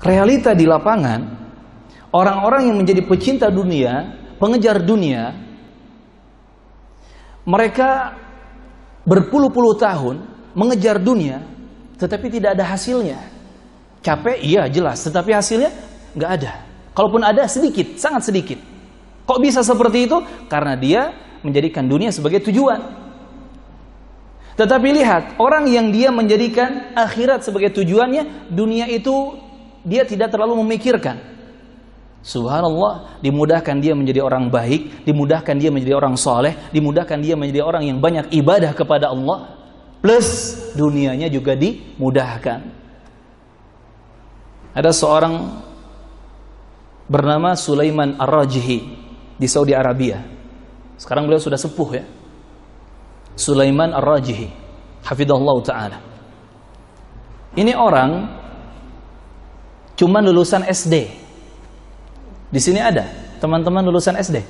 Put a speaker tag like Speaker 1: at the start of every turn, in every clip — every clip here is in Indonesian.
Speaker 1: realita di lapangan orang-orang yang menjadi pecinta dunia, pengejar dunia, mereka berpuluh-puluh tahun mengejar dunia, tetapi tidak ada hasilnya. Capek, iya jelas, tetapi hasilnya nggak ada. Kalaupun ada sedikit, sangat sedikit. Kok bisa seperti itu? Karena dia menjadikan dunia sebagai tujuan. Tetapi lihat, orang yang dia menjadikan akhirat sebagai tujuannya, dunia itu dia tidak terlalu memikirkan. Subhanallah, dimudahkan dia menjadi orang baik, dimudahkan dia menjadi orang soleh, dimudahkan dia menjadi orang yang banyak ibadah kepada Allah, plus dunianya juga dimudahkan. Ada seorang bernama Sulaiman ar rajihi di Saudi Arabia. Sekarang beliau sudah sepuh ya. Sulaiman ar rajihi hafidhullah taala. Ini orang Cuma lulusan SD. Di sini ada teman-teman lulusan SD?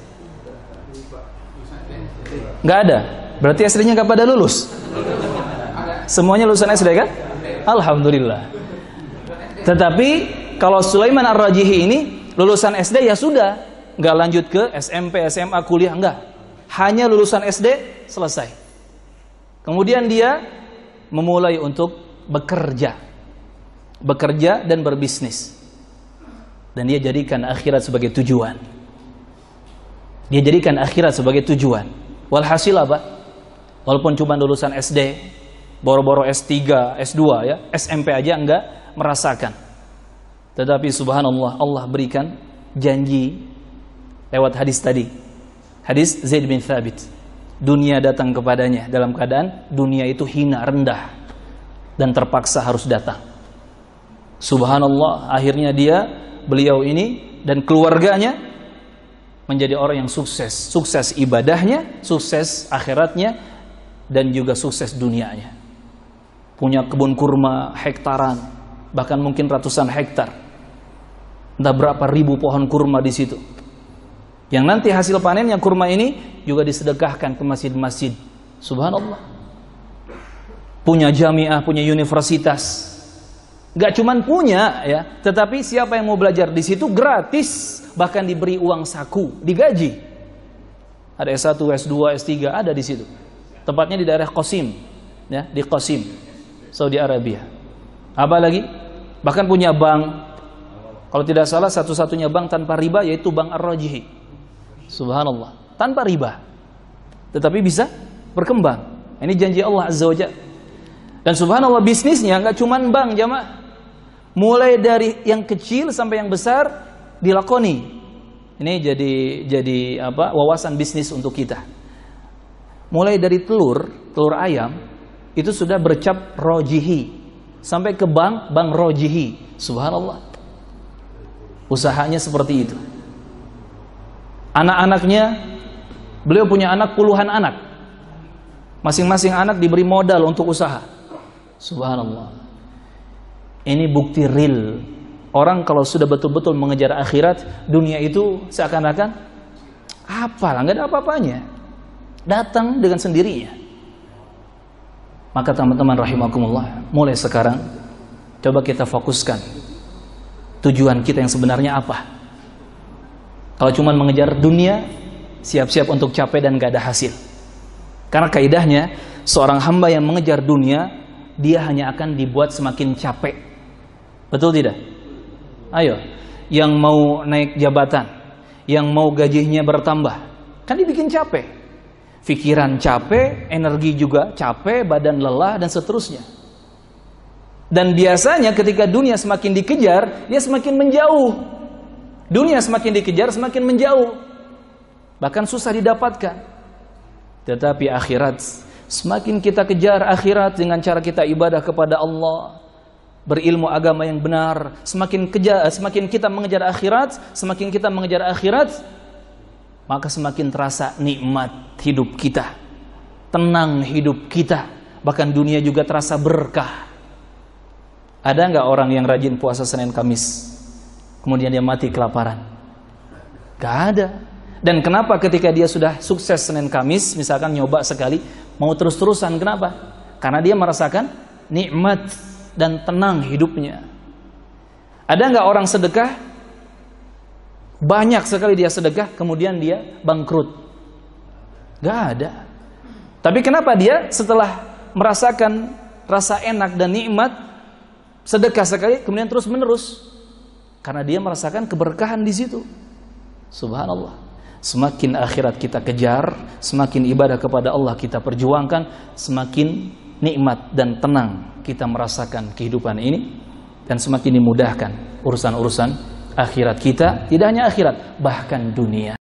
Speaker 1: Gak ada. Berarti SD-nya nggak pada lulus. Semuanya lulusan SD kan? Alhamdulillah. Tetapi kalau Sulaiman Ar-Rajihi ini lulusan SD ya sudah, nggak lanjut ke SMP, SMA, kuliah enggak. Hanya lulusan SD selesai. Kemudian dia memulai untuk bekerja bekerja dan berbisnis dan dia jadikan akhirat sebagai tujuan dia jadikan akhirat sebagai tujuan walhasil apa walaupun cuma lulusan SD boro-boro S3 S2 ya SMP aja enggak merasakan tetapi subhanallah Allah berikan janji lewat hadis tadi hadis Zaid bin Thabit dunia datang kepadanya dalam keadaan dunia itu hina rendah dan terpaksa harus datang Subhanallah, akhirnya dia beliau ini dan keluarganya menjadi orang yang sukses, sukses ibadahnya, sukses akhiratnya dan juga sukses dunianya. Punya kebun kurma hektaran, bahkan mungkin ratusan hektar. Entah berapa ribu pohon kurma di situ. Yang nanti hasil panen yang kurma ini juga disedekahkan ke masjid-masjid. Subhanallah. Punya jamiah, punya universitas, Gak cuman punya ya, tetapi siapa yang mau belajar di situ gratis, bahkan diberi uang saku, digaji. Ada S1, S2, S3, ada di situ. Tepatnya di daerah Qasim, ya, di Qasim, Saudi Arabia. Apa lagi? Bahkan punya bank. Kalau tidak salah satu-satunya bank tanpa riba yaitu Bank Ar-Rajihi. Subhanallah, tanpa riba. Tetapi bisa berkembang. Ini janji Allah Azza wa Dan subhanallah bisnisnya nggak cuman bank jamaah mulai dari yang kecil sampai yang besar dilakoni. Ini jadi jadi apa? wawasan bisnis untuk kita. Mulai dari telur, telur ayam itu sudah bercap rojihi sampai ke bank, bank rojihi. Subhanallah. Usahanya seperti itu. Anak-anaknya beliau punya anak puluhan anak. Masing-masing anak diberi modal untuk usaha. Subhanallah. Ini bukti real. Orang kalau sudah betul-betul mengejar akhirat, dunia itu seakan-akan apa lah, nggak ada apa-apanya. Datang dengan sendirinya. Maka teman-teman rahimakumullah, mulai sekarang coba kita fokuskan tujuan kita yang sebenarnya apa. Kalau cuma mengejar dunia, siap-siap untuk capek dan gak ada hasil. Karena kaidahnya, seorang hamba yang mengejar dunia, dia hanya akan dibuat semakin capek Betul tidak? Ayo, yang mau naik jabatan, yang mau gajinya bertambah, kan dibikin capek. Pikiran capek, energi juga capek, badan lelah dan seterusnya. Dan biasanya ketika dunia semakin dikejar, dia semakin menjauh. Dunia semakin dikejar, semakin menjauh. Bahkan susah didapatkan. Tetapi akhirat, semakin kita kejar akhirat dengan cara kita ibadah kepada Allah, berilmu agama yang benar, semakin keja, semakin kita mengejar akhirat, semakin kita mengejar akhirat, maka semakin terasa nikmat hidup kita. Tenang hidup kita, bahkan dunia juga terasa berkah. Ada nggak orang yang rajin puasa Senin Kamis, kemudian dia mati kelaparan? Gak ada. Dan kenapa ketika dia sudah sukses Senin Kamis, misalkan nyoba sekali, mau terus-terusan, kenapa? Karena dia merasakan nikmat dan tenang hidupnya. Ada nggak orang sedekah? Banyak sekali dia sedekah, kemudian dia bangkrut. Gak ada. Tapi kenapa dia setelah merasakan rasa enak dan nikmat, sedekah sekali, kemudian terus menerus? Karena dia merasakan keberkahan di situ. Subhanallah. Semakin akhirat kita kejar, semakin ibadah kepada Allah kita perjuangkan, semakin nikmat dan tenang kita merasakan kehidupan ini dan semakin dimudahkan urusan-urusan akhirat kita, tidak hanya akhirat, bahkan dunia.